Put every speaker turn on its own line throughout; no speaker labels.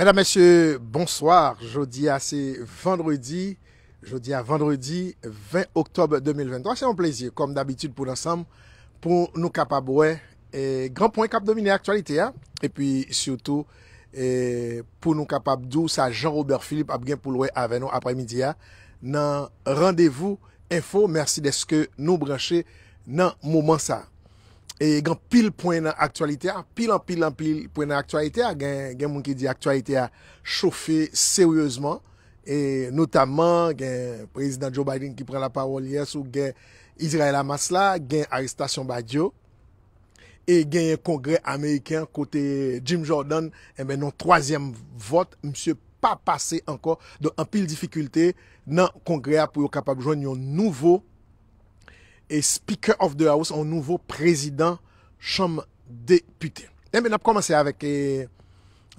Mèdames, mèsyè, bonsoir, jodi a se vendredi, jodi a vendredi, 20 oktob 2023, se yon plèzi, kom d'abitud pou l'ansam pou nou kapab wè, granpouen kap domine aktualite ya, epi syoutou pou nou kapab d'ou sa Jean-Robert Philippe ap gen pou l'wè avè nou apremidi ya, nan randevou, info, mèsi deske nou branche nan mouman sa. E gen pil poen nan aktualite a, pil an pil an pil poen nan aktualite a, gen moun ki di aktualite a chofe seryozman. E notaman gen prezident Joe Biden ki pren la parol yes ou gen Israel Amasla, gen arrestasyon badyo. E gen yon kongre Ameriken kote Jim Jordan, e eh men yon troasyem vot, msye pa pase anko. Don an pil difikulte nan kongre a pou yo kapab joun yon nouvo. e speaker of the house, an nouvo prezident chanm depute. E men ap komanse avèk e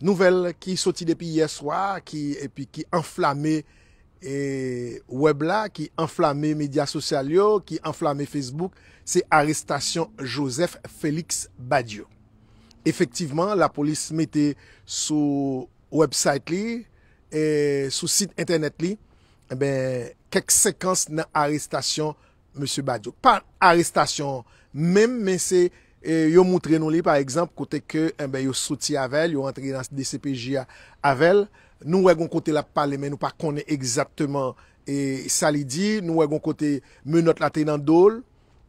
nouvel ki soti depi yeswa, ki enflame web la, ki enflame media sosyal yo, ki enflame Facebook, se arrestasyon Joseph Felix Badiou. Efektiveman, la polis mette sou website li, sou sit internet li, kek eh sekans nan arrestasyon Par arrestasyon men, men se eh, yon moutre nou li par ekzamp kote ke yon soti avèl, yon rentre nan DCPJ avèl, nou wè yon kote la pale men, nou pa kone ekzaptman sali di, nou wè yon kote menot late nan dol,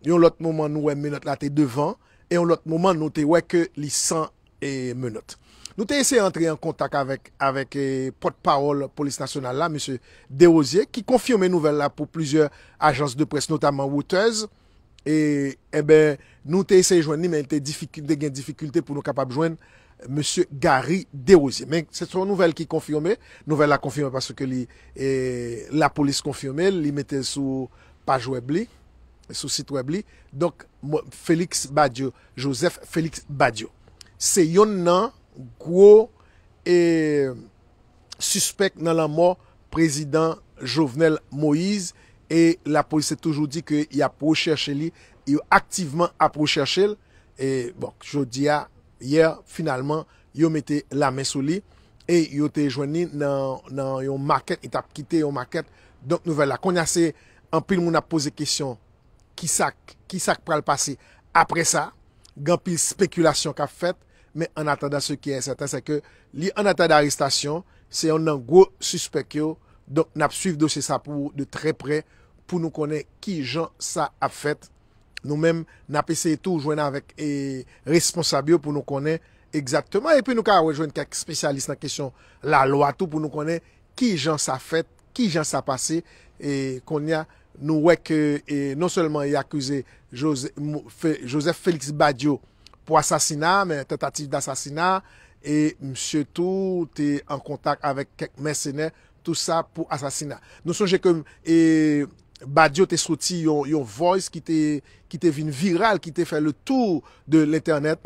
yon lot mouman nou wè menot late devan, yon lot mouman nou te wè ke li san eh, menot. Nou te ese entri an kontak avèk eh, potpawol polis nasyonal la, monsè Deosier, ki konfirmè nouvel la pou plizè ajans de pres, notamman Wouters, e eh bè nou te ese jwenni, men te degyen difikultè pou nou kapap jwenn monsè Gary Deosier. Men, se son nouvel ki konfirmè, nouvel la konfirmè paswè ke li eh, la polis konfirmè, li metè sou page web li, sou sit web li. Donk, Félix Badiou, Joseph Félix Badiou. Se yon nan Gwo e suspect nan la mor Prezident Jovenel Moïse E la polise toujou di ke y aproche a cheli Yo aktiveman aproche a cheli E bon, jodi a, yer, finalman Yo mette la men sou li E yo te joeni nan yon maket Et ap kite yon maket Donk nouvel la konyase Anpil moun ap pose kesyon Kisak, kisak pral pase Apre sa, gampil spekulasyon kap fet Men an atanda se ki en satan se ke li an atanda aristasyon se yon nan gwo suspek yo Don ap suiv dosye sa pou de tre pre pou nou konen ki jan sa ap fet Nou men ap ese tou jwen avèk responsabyo pou nou konen exactement E pou nou ka wè jwen kak spesyalist nan kesyon la lo a tou pou nou konen ki jan sa ap fet, ki jan sa ap pase E konen nou wèk non selman y akuse Joseph Félix Badiou Ou asasina, men tentatif d'asasina. E msye tou, te an kontak avèk kek mèsenè, tout sa pou asasina. Nou son jè kem, e badyo te srouti yon voice ki te vin viral, ki te fè le tou de l'internet.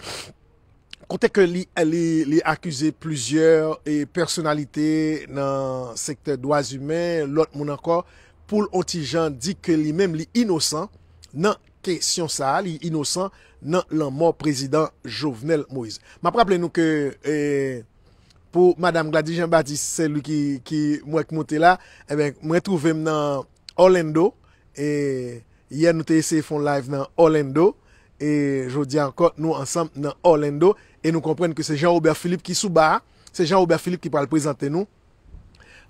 Kote ke li akuse plüzyèr e personalite nan sekte doaz humè, lot moun ankor, pou l'ontijan di ke li mèm li inosan, nan kesyon sa, li inosan, nan lanman prezident Jovenel Moïse. Ma praple nou ke, eh, pou Madame Gladys Jean-Baptiste, selou ki mwen ek mwote la, mwen trovem nan Orlando, e, yè nou te ese yon live nan Orlando, e, jodi ankon nou ansanm nan Orlando, e nou komprenn ke se Jean-Robert Philippe ki sou ba, se Jean-Robert Philippe ki pral prezente nou,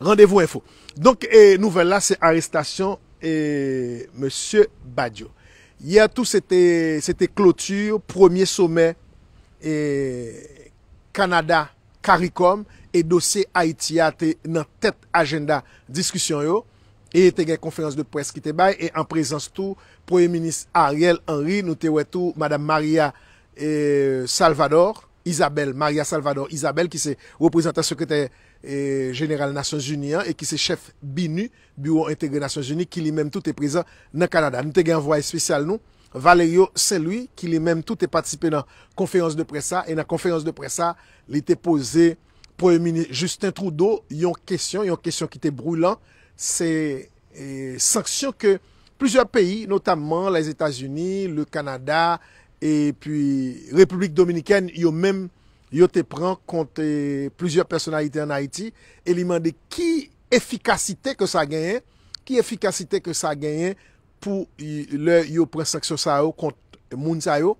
randevou info. Donk eh, nouvel la se arrestasyon, e, eh, Monsie Badiou. Ya tout se te klotur, premier sommet Kanada Karikom e dosye Haitia te nan tet agenda diskusyon yo. E te gen konferans de pres ki te baye en prezans tou Premier Minist Ariel Henry nou te wetou Madame Maria Salvador. Isabelle, Maria Salvador Isabelle, ki se reprezentant sekretèr eh, général Nations Unien, e ki se chef BINU, Bureau Intégre Nations Unie, ki li mèm tout e prezant nan Kanada. Nou te gen envoye spesyal nou, Valerio, seloui, ki li mèm tout e patisipè nan konferans de presa, e nan konferans de presa li te pose pou emini Justin Trudeau, yon kesyon, yon kesyon ki te broulant, se eh, saksyon ke plouzèr peyi, notamman, les Etats-Unis, le Kanada, Et puis, République Dominikène, yo mèm, yo te pran kontè plusieurs personnalités en Haïti et li mèm de ki efficacité que sa gèyen, ki efficacité que sa gèyen pou le yo prestaksyon sa yo kontè moun sa yo.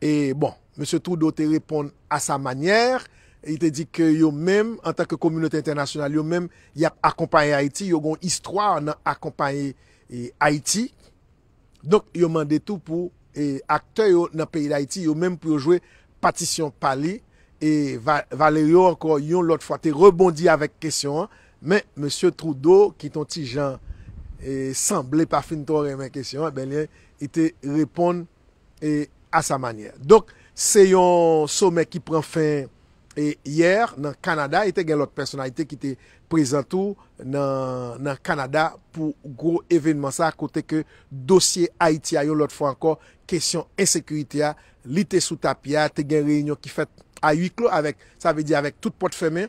Et bon, M. Trudeau te reponde a sa manière, il te di que yo mèm, en tant que communauté internationale, yo mèm, ya akompanyé Haïti, yo gon histoire nan akompanyé Haïti. Donc, yo mèm de tout pou E akte yo nan peyi la iti, yo menm pou yo jwe patisyon pali e valer yo anko yon lot fwa te rebondi avek kesyon an men monsye Trudeau ki ton ti jan e sanble pa fin to remen kesyon an, ben li an te repon e, a sa manye donk se yon sou men ki pren fey E yer nan Kanada, ite gen lot personalite ki te prezentou nan Kanada pou gro evenman sa. A kote ke dosye Haiti a yo lot fwa anko, kesyon ensekurite a, li te soutap ya, te gen reynyon ki fèt a 8 klo, sa ve di avek tout pot femen,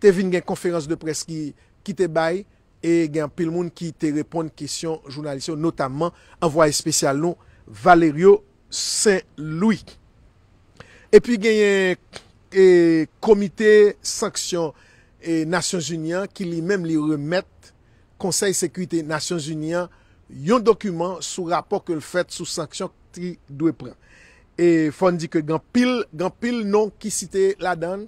te vin gen konferans de pres ki te bay, e gen pil moun ki te repon kisyon jounalisyon, notamman anvoye spesyal nou Valerio Saint-Louis. E pi gen konferans. E komite sanksyon et Nasyon Jounian ki li menm li remet konsey sekwite Nasyon Jounian yon dokumen sou rapor ke l fèt sou sanksyon ki dwe pre et fwande di ke gen pil non ki site la dan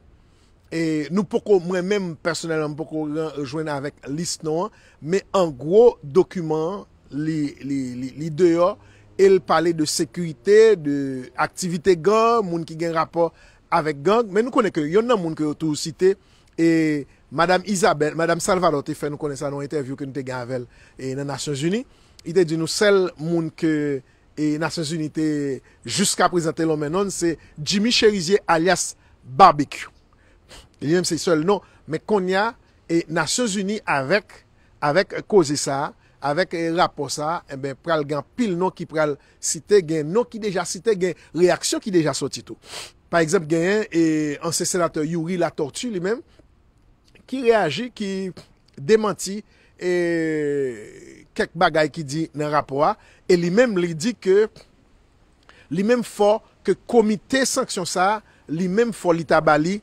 e mwen menm personel an mwen mwen mwen jwen avèk list nou an men an gro dokumen li deyo el pale de sekwite de aktivite gen moun ki gen rapor avèk gang, men nou konè kè yon nan moun kè yotou site, e, madame Isabelle, madame Salvador te fè, nou konè sa nan interview kè nou te gen avèl, e, nan Nasyons Uni, itè di nou sel moun kè, e, Nasyons Uni te jouska prezente lò menon, se Jimmy Cherizier alias Barbecue. Yon mè se yon sel nan, men konè, e, Nasyons Uni avèk, avèk koze sa, avèk rapo sa, e, ben pral gen pil nan ki pral site gen nan ki deja site gen reaksyon ki deja soti tou. Par eksept genyen, anse senateur Youri Latortu li men, ki reagi, ki demanti, e kek bagay ki di nan rapwa, e li men li di ke, li men fò, ke komite sanksyonsa, li men fò li tabali,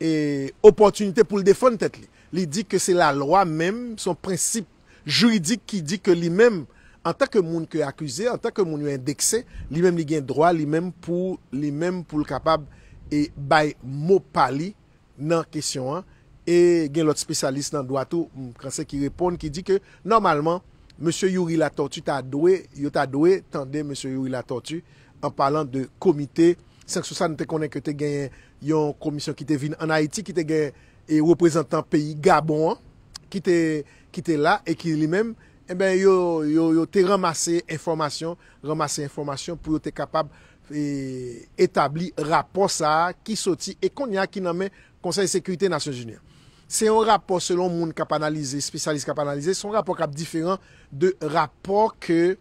e opportunite pou li defon tet li. Li di ke se la lwa men, son prinsip juridik ki di ke li men, an tak ke moun ke akuse, an tak ke moun yon indekse, li menm li gen droa, li menm pou li menm pou l kapab e bay mou pali nan kesyon an, e gen lot spesyalist nan doa tou, kranse ki repon ki di ke, normalman, M. Youri Latotu ta doe, yo ta doe, tande M. Youri Latotu, an palan de komite, se an sou sa nou te konen ke te gen yon komisyon ki te vin an Haiti, ki te gen reprezentant peyi Gabon, ki te la, e ki li menm Eh yo te ramase informasyon ramase informasyon pou yo te kapab e, etabli rapor sa ki soti e konya ki name konsey sekurite nasyon jenye se yon rapor selon moun kap analize spesyalist kap analize son rapor kap diferent de rapor ke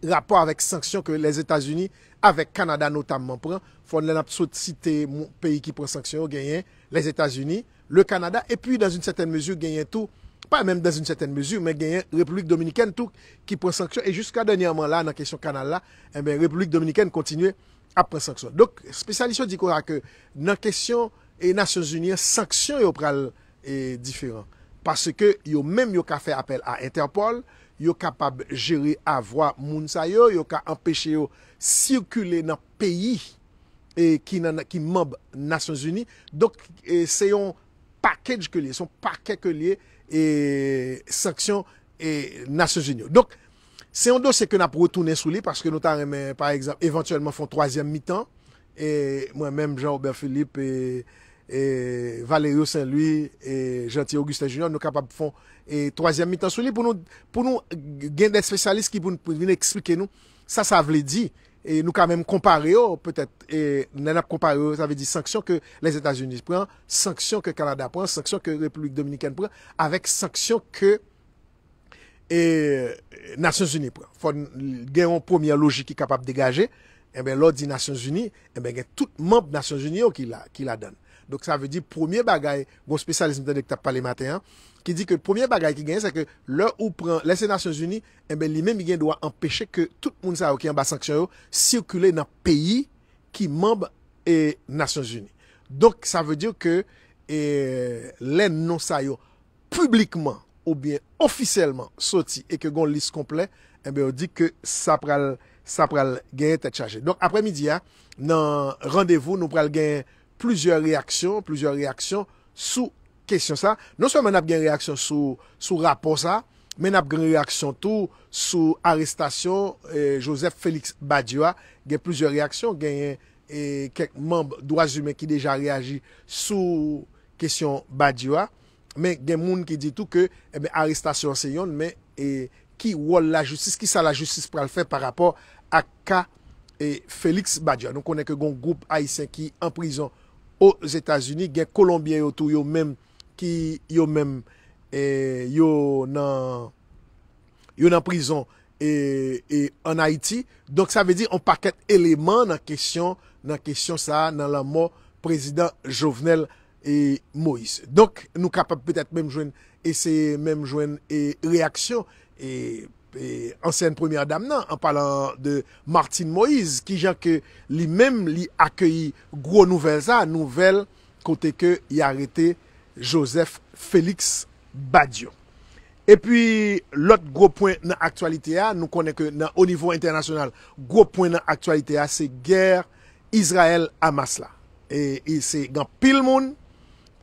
rapor avek sanksyon ke les Etats-Unis avek Kanada notamman pren fon lena soti si te peyi ki pre sanksyon genyen les Etats-Unis, le Kanada e pi dan jenye tout pa mèm dèz un sèten mesur, mè genyen Republik Dominikèn tou ki pren sèksyon, e jyska dènyèman la nan kesyon kanal la, e mè Republik Dominikèn kontinuè a pren sèksyon. Dok, spesyalisyon dikoura ke nan kesyon e Nasyons Unye, sèksyon yo pral e eh, diferan. Pase ke yo mèm yo ka fè apel a Interpol, yo kapab jiri avwa moun sa yo, yo ka anpeche yo sirkule nan peyi ki mòb Nasyons Unye. Dok, se yon pakèdj ke liye, son pakèdj ke liye E saksyon e nasyon jenyo Dok se yon dosye ke na pou retounen sou li Paske nou tan reme par exemple Eventuellement fon 3e mitan E mwen menm Jean-Aubert Philippe E Valerio Saint-Louis E Gentil Augustin jenyo Nou kapap fon 3e mitan sou li Pou nou gen den spesyalist Ki pou vin explike nou Sa sa vle di Et nous quand même comparer, peut-être, et n'en ap comparer, vous avez dit sanctions que les Etats-Unis prennent, sanctions que Canada prennent, sanctions que République Dominicaine prennent, avec sanctions que e, Nations Unies prennent. Fon, gen yon premier logique y kapap degaje, et ben lor di Nations Unies, et eh ben gen tout membre Nations Unies yon ki la donne. Donk sa ve di promye bagay Gon spesyalizm ten dek tap pale mate an Ki di ke promye bagay ki genye sa ke Le ou pren lese Nasyon Zuni En ben li men mi gen dowa empeshe ke Tout moun sa yo ki an ba sanksyon yo Sirkule nan peyi ki mamb E Nasyon Zuni Donk sa ve di yo ke Len non sa yo publikman Ou bien ofisyeleman Soti e ke gon lis komple En eh ben yo di ke sa pral Genye tet chaje Donk apre midi ya Nan randevou nou pral genye Plouzyor reaksyon, plouzyor reaksyon sou kesyon sa. Non so men ap gen reaksyon sou rapor sa, men ap gen reaksyon tou sou arrestasyon euh, Joseph Felix Badiwa. Gen plouzyor reaksyon, gen euh, kek mamb doazume ki deja reagi sou kesyon Badiwa. Men gen moun ki di tou ke eh arrestasyon se yon, men ki wol la justis, ki sa la justis pral fe par rapport a ka Felix Badiwa. Non konen ke goun goup aisen ki en prizon. os Etats-Unis gen Colombien yo tou yo menm ki yo menm e, yo nan prison e, e, en Haiti. Donk sa ve di an paket eleman nan kesyon sa nan la mor prezident Jovenel Moïse. Donk nou kapap petet menm joen ese menm joen reaksyon e... E, ansyen premier dam nan, an palan de Martin Moïse, ki jan ke li men li akyeyi gro nouvel za, nouvel kote ke yarete Joseph Félix Badiou. E pi lot gro pwen nan aktualite ya, nou konen ke nan o nivou internasyonal, gro pwen nan aktualite ya, se Ger Israel Amas la. E, e se gan pil moun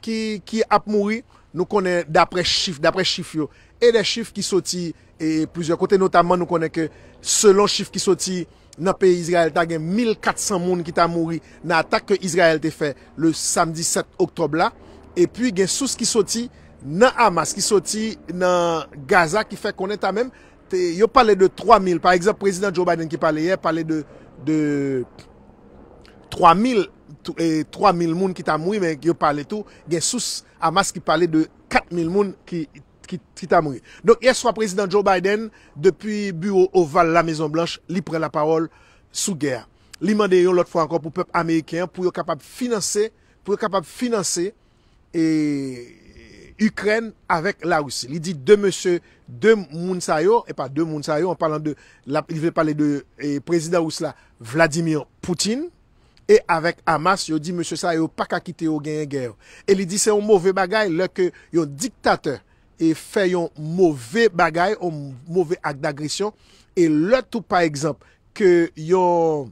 ki ap mouri, nou konen dapre chif yo, E de chif ki soti, e plusieurs kote notaman nou konen ke selon chif ki soti nan peye Israel ta gen 1400 moun ki ta mouri nan atak ke Israel te fe le samdi 7 oktob la. E pi gen sous ki soti nan Hamas, ki soti nan Gaza ki fe konen ta men, yo pale de 3000. Par exemple, president Joe Biden ki pale ye pale de 3000 moun ki ta mouri men yo pale tou, gen sous Hamas ki pale de 4000 moun ki ta mouri. ki ta mouye. Donk ya swa prezident Joe Biden depi bureau Oval la Maison Blanche, li pre la parol sou ger. Li mande yon lot fwa ankon pou pep Ameriken pou yo kapab finanse pou yo kapab finanse e, Ukren avèk Laos. Li di de monsye de Moun Sayo, e pa de Moun Sayo an palan de, il ve pale de prezident Ousla, Vladimir Poutine, e avèk Amas yo di monsye Sayo pak akite yo genye ger e li di se yon mouve bagay lè ke yon diktateur e fè yon mouvè bagay ou mouvè ak d'agresyon e lè tou pa ekzamp ke yon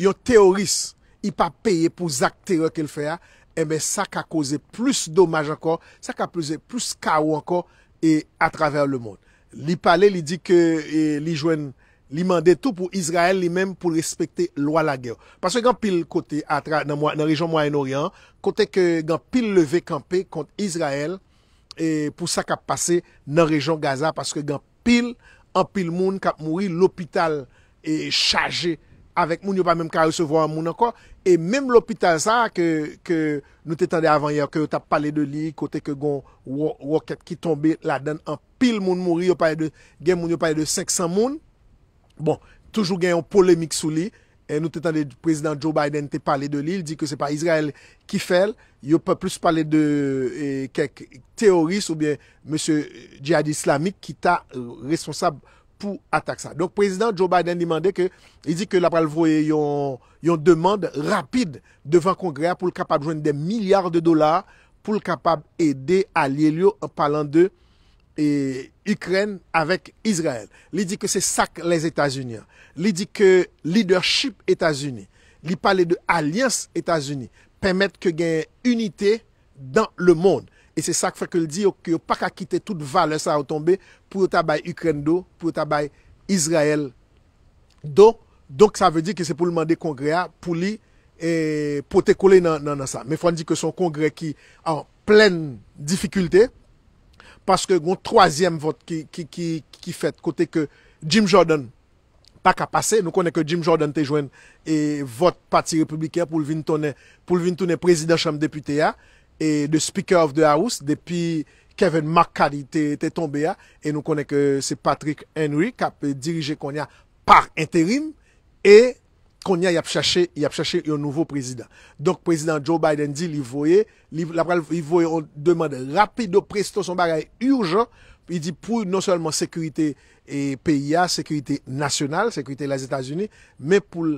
yon teoris i pa peye pou zak teror ke l fè ya e mè sa ka kouze plus domaj ankon sa ka kouze plus kaw ankon e atraver le moun li pale li di ke li mande tou pou Israel li mèm pou respekte lwa la gèw paswe gen pil kote nan region Moyen-Orient kote gen pil leve kampe kont Israel e pou sa kap pase nan rejon Gaza paske gen pil, an pil moun kap mouri l'opital e chaje avèk moun yo pa mèm ka recevo an moun anko, e mèm l'opital sa ke nou te tande avan ya, ke yo tap pale de li, kote ke gon wokat ki tombe la den, an pil moun mouri gen moun yo pale de 500 moun bon, toujou gen yon polemik sou li nou te tan de prezident Joe Biden te pale de li, il di ke se pa Israel ki fel, yo pa plus pale de kek teoris ou bien monsen djihad islamik ki ta responsab pou atak sa. Donk prezident Joe Biden di mande ke, il di ke la pralvoye yon demande rapide devant kongre pou l kapab jwenn de milyard de dolar pou l kapab ede a liye liyo palan de E Ukren avèk Izrael. Li di ke se sak les Etats-Unis. Li di ke leadership Etats-Unis. Li pale de alliance Etats-Unis. Permèt ke gen unité dan le moun. E se sak feke li di yo ki yo pak akite tout vale sa otombe pou yo tabay Ukren do, pou yo tabay Izrael do. Donk sa ve di ke se pou lman de kongre a pou li, pou te kole nan sa. Me fwa di ke son kongre ki an plen difficulté Paske goun troasyem vot ki fet kote ke Jim Jordan pa ka pase. Nou konen ke Jim Jordan te jwen e vot parti republikan pou lvin toune prezident chanm depute ya. E de speaker of the house depi Kevin McCarthy te tombe ya. E nou konen ke se Patrick Henry ka pe dirije kon ya par enterin. E... konya yap chache, yap chache yon nouvo prezident. Donk prezident Joe Biden di li voye, li voye, on demande rapido, presto, son bagay urjan, pi di pou non seulement sekurite PIA, sekurite nasyonal, sekurite las Etats-Unis, men pou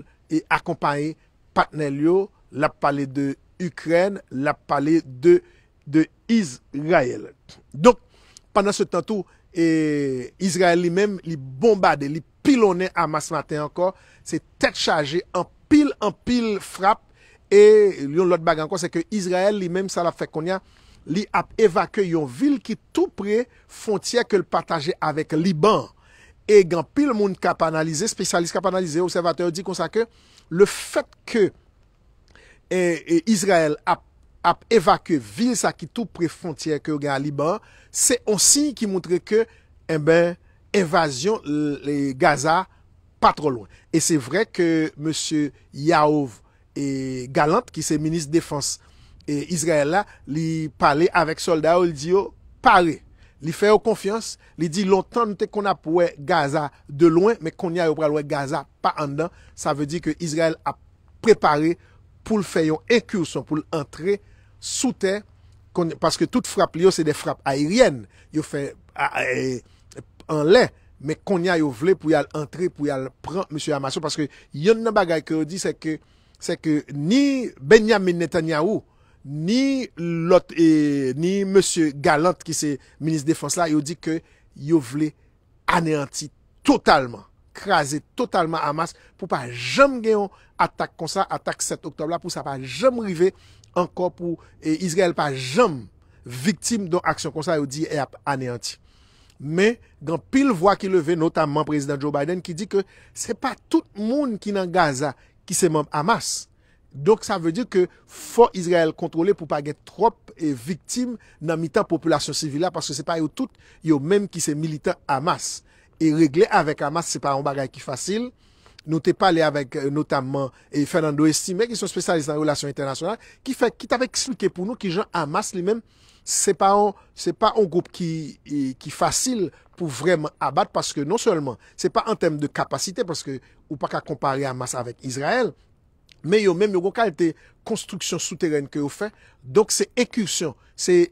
akompanye Patnelio, la pale de Ukren, la pale de Izrael. Donk, panan se tan tou, Izrael li men, li bombade, li paten, pilone amas maten anko, se tet chaje, an pil, an pil frap, e lyon lot bagan kon, se ke Israel li menm sa la fekonya, li ap evake yon vil ki tou pre fontia ke l pataje avek Liban, e gen pil moun kap analize, spesyalist kap analize, observateur di kon sa ke, le fet ke eh, eh, Israel ap evake vil sa ki tou pre fontia ke liban, se ansi ki moutre ke, en eh ben, evasyon le Gaza pa tro lwen. E se vre ke monsye Yaov e Galant, ki se minis defanse Israel la, li pale avek soldat ou li di yo oh, pare. Li fe yo konfians, li di lontan nou te kon apwe Gaza de lwen, me kon ya yo pralwe Gaza pa andan, sa ve di ke Israel a prepare pou l feyon ekurson, pou l entre sou te, paske tout frape li yo se de frape ayeryen, yo fe ayeryen, an lè, mè konya yo vle pou yal antre pou yal pran M. Amaso parce que yon nan bagay ki yo di se ke ni Benyamin Netanyahu ni M. Galant ki se Ministre Défense la, yo di yo vle anéanti totalman, krasé totalman Amas pou pa jom geyon atak konsa, atak 7 octobla pou sa pa jom rive ankor pou Israel pa jom viktim don aksyon konsa yo di anéanti Men, gen pil vwa ki leve, notamman prezident Joe Biden ki di ke se pa tout moun ki nan Gaza ki se mam amas. Donk sa ve di ke fò Israel kontrole pou pa get trop e viktim nan mitan populasyon sivila paske se pa yo tout yo menm ki se militan amas. E regle avek amas se pa yon bagay ki fasil. Nou te pale avek euh, notamman Fernando Estime ki son spesyalist nan relasyon internasyonal ki fè kit avek silke pou nou ki jan amas li menm. se pa an goup ki fasil pou vreman abat, paske non seulement, se pa an tem de kapasite, paske ou pa ka kompare Amas avek Izrael, me yo menm yo goun kalte konstruksyon souteren ke ou fe, donk se ekursyon, se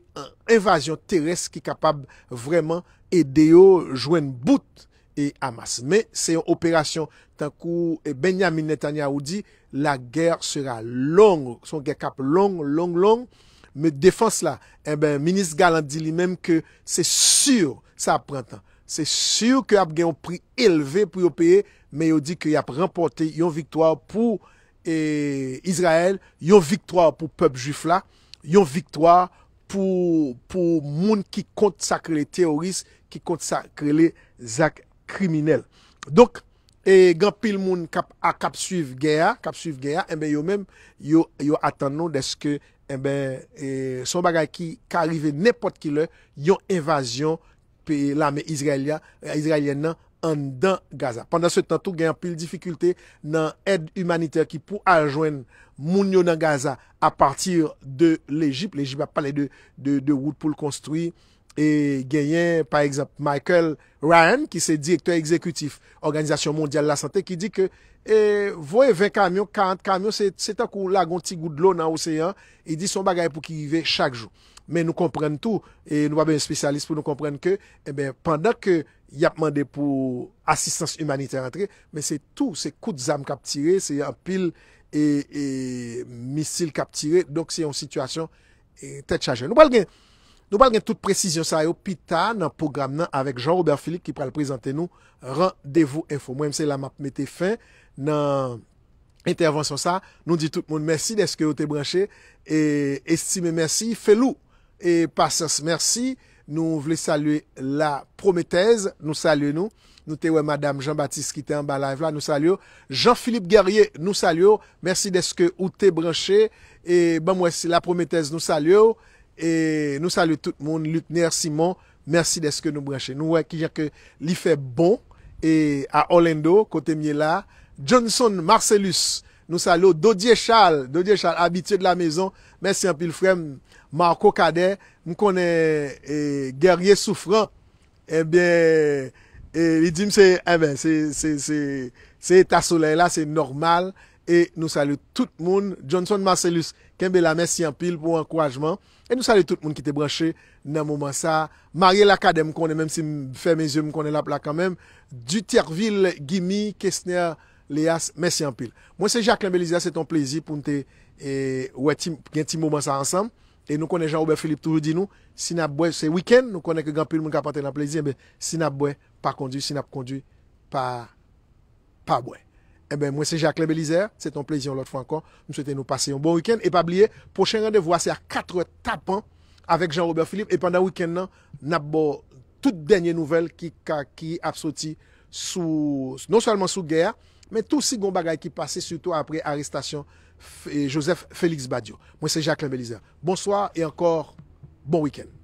evasyon teres ki kapab vreman ede yo jwen bout e Amas. Me se yon operasyon, tankou, e benyamin netan ya ou di, la ger sera long, son ger kap long, long, long, Men defans la, e eh ben, Minist Galandili menm ke, se sur sa prantan. Se sur ke ap gen yon pri elve pou yo peye, men yo di ke ap rempote yon viktoar pou Yisrael, yon viktoar pou pep jifla, yon viktoar pou moun ki kont sakre le teoris, ki kont sakre le zak kriminel. Dok, e eh, gen pil moun kap suif genya, kap suif genya, e ben yo menm, yo atan nou deske Eh e, son bagay ki ka arrive nepot ki le yon evasyon pi lame Israelien nan an dan Gaza. Pendan se tan tou genyen pil difikulte nan ed humaniter ki pou anjwen moun yo nan Gaza a partir de l'Egypte, l'Egypte a pale de route pou l'konstruit, genyen par exemple Michael Ryan ki se direktor exekutif Organizasyon Mondial la Santé ki di ke E voye 20 kamyon, 40 kamyon, se takou la gonti goudlou nan oseyan, e di son bagaye pou ki vive chak jou. Men nou komprenn tou, e nou pa be yon spesyalist pou nou komprenn ke, e ben, pandan ke yap mande pou asistans humanitè rentre, men se tou, se kout zam kap tire, se apil e, e misil kap tire, donk se yon situasyon e, tet chaje. Nou pal gen, nou pal gen tout prezisyon sa yo, pi ta nan program nan avek Jean-Robert Filipe ki pral prezante nou, randevo info. Mwen se la map mette fin. nan intervansyon sa nou di tout moun mersi deske ou te branche e estime mersi felou e pasas mersi nou vle salue la prometez nou salue nou nou te we madame Jean-Baptiste ki te an ba live la nou salue, Jean-Philippe Guerrier nou salue, mersi deske ou te branche e ba mwese la prometez nou salue e nou salue tout moun, Lutner Simon mersi deske nou branche nou wè ki jè ke li fè bon e a Orlando kote mye la Johnson Marcellus, nou salo Dodie Charles, Dodie Charles, abitye de la mezon, mes siyampil frem, Marco Kader, mkone eh, gerye soufran, ebe, eh e eh, li di mse, ebe, se, se, se, se, ta sole la, se normal, e nou salo tout moun, Johnson Marcellus, kembe la mes siyampil pou ankouajman, e nou salo tout moun ki te branche, nan mouman sa, Marie Lacade, mkone, mwen si fèmè zyon, mkone lapla kanmèm, Dutierville, Gimi, Kestner, Léa, mè si anpil. Mwen se Jacques-Len Belizer, se ton plezi pou nte gen ti mouman sa ansam. E nou konen Jean-Robert Philippe toujou di nou, si nap bwe se wiken, nou konen ke gampil mwen kapante nan plezi, se nap bwe pa kondi, si nap kondi pa bwe. Mwen se Jacques-Len Belizer, se ton plezi, mwen se te nou pase yon bon wiken. E pa bliye, prochen randevo ase a katre tapan avèk Jean-Robert Philippe, e pandan wiken nan nap bo tout denye nouvel ki apsoti non seulement sou gère, men tou si goun bagay ki pase suto apre arrestasyon Joseph Felix Badiou. Mwen se Jacqueline Belizer. Bonsoir e ankor, bon week-end.